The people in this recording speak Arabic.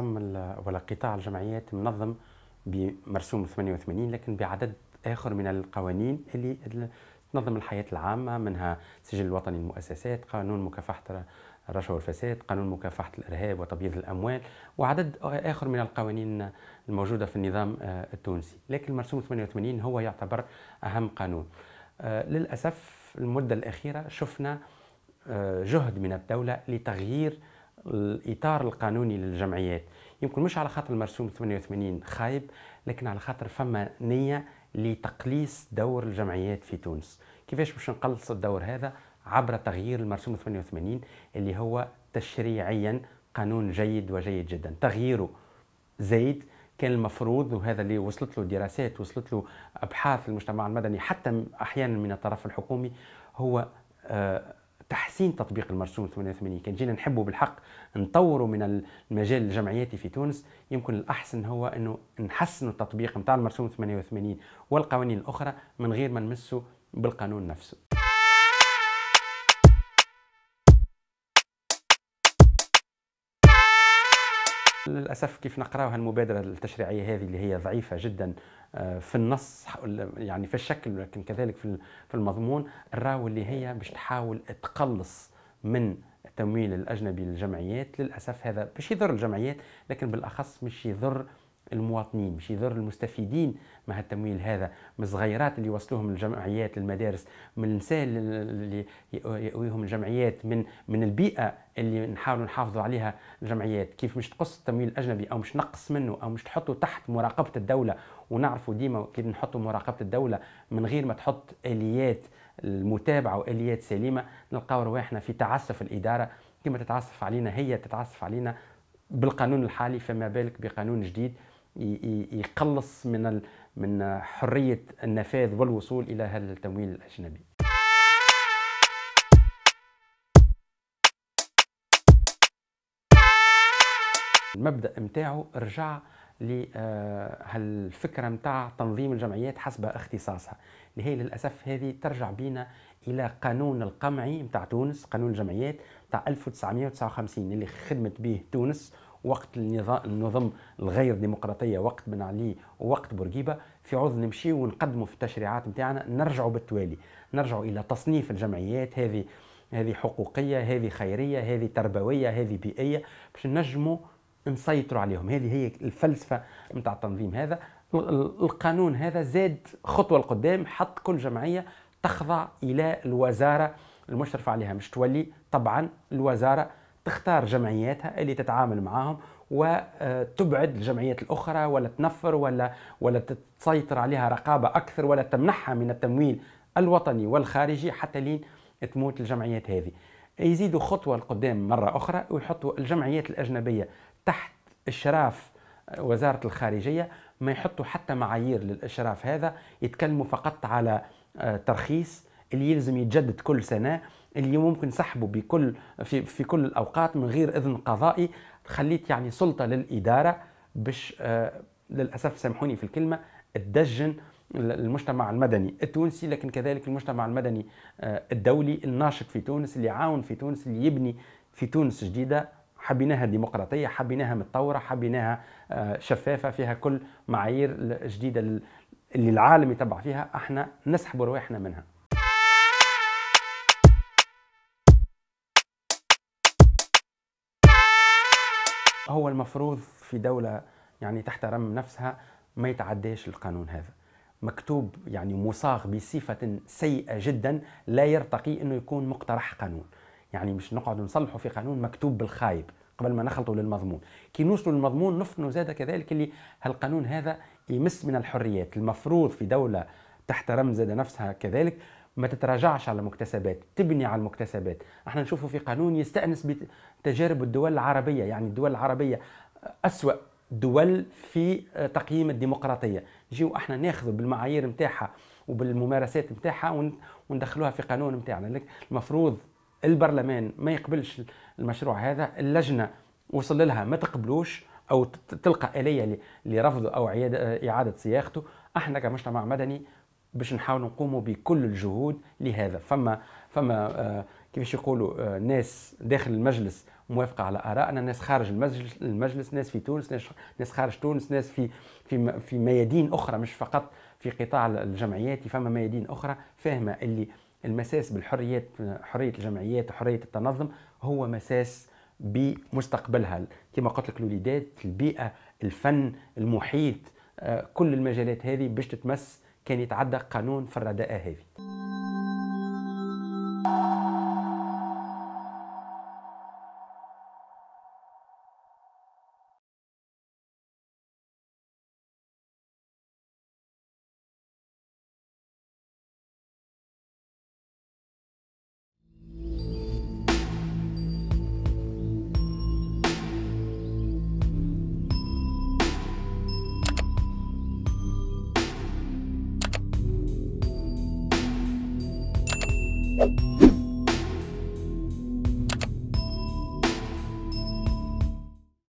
نظام ولا قطاع الجمعيات منظم بمرسوم 88 لكن بعدد اخر من القوانين اللي تنظم الحياه العامه منها السجل الوطني للمؤسسات، قانون مكافحه الرشوه والفساد، قانون مكافحه الارهاب وتبييض الاموال وعدد اخر من القوانين الموجوده في النظام آه، التونسي، لكن مرسوم 88 هو يعتبر اهم قانون. آه، للاسف المده الاخيره شفنا آه، جهد من الدوله لتغيير الاطار القانوني للجمعيات يمكن مش على خاطر المرسوم 88 خايب لكن على خاطر فما نيه لتقليص دور الجمعيات في تونس كيفاش باش نقلص الدور هذا عبر تغيير المرسوم 88 اللي هو تشريعيا قانون جيد وجيد جدا تغييره زايد كان المفروض وهذا اللي وصلت له دراسات وصلت له ابحاث المجتمع المدني حتى احيانا من الطرف الحكومي هو آه، تحسين تطبيق المرسوم 88 كان جينا نحبه بالحق نطوره من المجال الجمعياتي في تونس يمكن الأحسن هو أنه نحسن التطبيق نتاع المرسوم 88 والقوانين الأخرى من غير ما نمسه بالقانون نفسه للاسف كيف نقراوها المبادره التشريعيه هذه اللي هي ضعيفه جدا آه، في النص يعني في الشكل ولكن كذلك في المضمون الراو اللي هي باش تحاول تقلص من التمويل الاجنبي للجمعيات للاسف هذا باش يضر الجمعيات لكن بالاخص مش يضر المواطنين مش يضر المستفيدين من التمويل هذا من الصغيرات اللي وصلوهم الجمعيات للمدارس من النساء اللي يأويهم الجمعيات من من البيئه اللي نحاولوا نحافظوا عليها الجمعيات كيف مش تقص التمويل الاجنبي او مش نقص منه او مش تحطه تحت مراقبه الدوله ونعرفوا ديما كي نحطوا مراقبه الدوله من غير ما تحط اليات المتابعه واليات سليمه نلقاو رواحنا في تعسف الاداره كما تتعسف علينا هي تتعسف علينا بالقانون الحالي فما بالك بقانون جديد يقلص من من حريه النفاذ والوصول الى هذا التمويل الاجنبي المبدا نتاعو رجع لهالفكره آه، نتاع تنظيم الجمعيات حسب اختصاصها اللي هي للاسف هذه ترجع بينا الى قانون القمعي نتاع تونس قانون الجمعيات نتاع 1959 اللي خدمت به تونس وقت النظم الغير ديمقراطيه وقت بن علي ووقت بورقيبه في عوض نمشيو ونقدموا في التشريعات نتاعنا نرجعوا بالتوالي نرجعوا الى تصنيف الجمعيات هذه هذه حقوقيه هذه خيريه هذه تربويه هذه بيئيه باش نجموا نسيطروا عليهم هذه هي الفلسفه نتاع التنظيم هذا القانون هذا زاد خطوه لقدام حط كل جمعيه تخضع الى الوزاره المشرف عليها مش تولي طبعا الوزاره تختار جمعياتها اللي تتعامل معاهم وتبعد آه، الجمعيات الاخرى ولا تنفر ولا ولا تسيطر عليها رقابه اكثر ولا تمنحها من التمويل الوطني والخارجي حتى لين تموت الجمعيات هذه يزيدوا خطوه لقدام مره اخرى ويحطوا الجمعيات الاجنبيه تحت اشراف وزاره الخارجيه ما يحطوا حتى معايير للاشراف هذا يتكلموا فقط على آه، ترخيص اللي يلزم يتجدد كل سنه اللي ممكن سحبه بكل في, في كل الاوقات من غير اذن قضائي خليت يعني سلطه للاداره باش آه للاسف سامحوني في الكلمه تدجن المجتمع المدني التونسي لكن كذلك المجتمع المدني آه الدولي الناشط في تونس اللي عاون في تونس اللي يبني في تونس جديده حبيناها ديمقراطية حبيناها متطورة حبيناها آه، شفافة فيها كل معايير جديدة اللي العالم يتبع فيها احنا نسحب رواحنا منها هو المفروض في دولة يعني تحترم نفسها ما يتعداش القانون هذا مكتوب يعني مصاغ بصفة سيئة جدا لا يرتقي أنه يكون مقترح قانون يعني مش نقعد نصلحوا في قانون مكتوب بالخايب قبل ما نخلطوا للمضمون كي نوصلوا للمضمون نفنوا زاد كذلك اللي هالقانون هذا يمس من الحريات المفروض في دولة تحترم زاد نفسها كذلك ما تتراجعش على المكتسبات تبني على المكتسبات احنا نشوفوا في قانون يستأنس بتجارب الدول العربية يعني الدول العربية أسوأ دول في تقييم الديمقراطية نجيو احنا ناخذوا بالمعايير نتاعها وبالممارسات نتاعها وندخلوها في قانون نتاعنا المفروض البرلمان ما يقبلش المشروع هذا اللجنة وصل لها ما تقبلوش او تلقى آلية لرفضه او إعادة صياغته احنا كمجتمع مدني باش نحاولوا نقوموا بكل الجهود لهذا فما فما آه، كيفاش يقولوا آه، ناس داخل المجلس موافقه على ارائنا ناس خارج المجلس المجلس ناس في تونس ناس خارج تونس ناس في في في ميادين اخرى مش فقط في قطاع الجمعيات فما ميادين اخرى فاهمه اللي المساس بالحريات حريه الجمعيات وحريه التنظم هو مساس بمستقبلها كما قلت لك الوليدات البيئه الفن المحيط آه، كل المجالات هذه باش تتمس كان يتعدى قانون في الرداءة هذه